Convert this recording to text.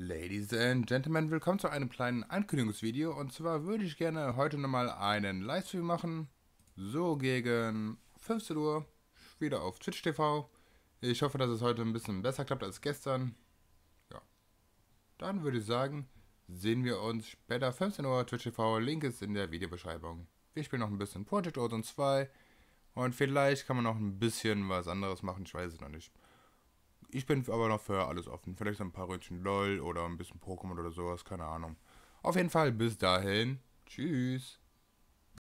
Ladies and Gentlemen, willkommen zu einem kleinen Ankündigungsvideo. Und zwar würde ich gerne heute nochmal einen Livestream machen. So gegen 15 Uhr, wieder auf Twitch TV. Ich hoffe, dass es heute ein bisschen besser klappt als gestern. Ja. Dann würde ich sagen, sehen wir uns später 15 Uhr Twitch TV. Link ist in der Videobeschreibung. Wir spielen noch ein bisschen Project Ozone 2. Und vielleicht kann man noch ein bisschen was anderes machen, ich weiß es noch nicht ich bin aber noch für alles offen. Vielleicht ein paar Rötchen LOL oder ein bisschen Pokémon oder sowas, keine Ahnung. Auf jeden Fall, bis dahin. Tschüss.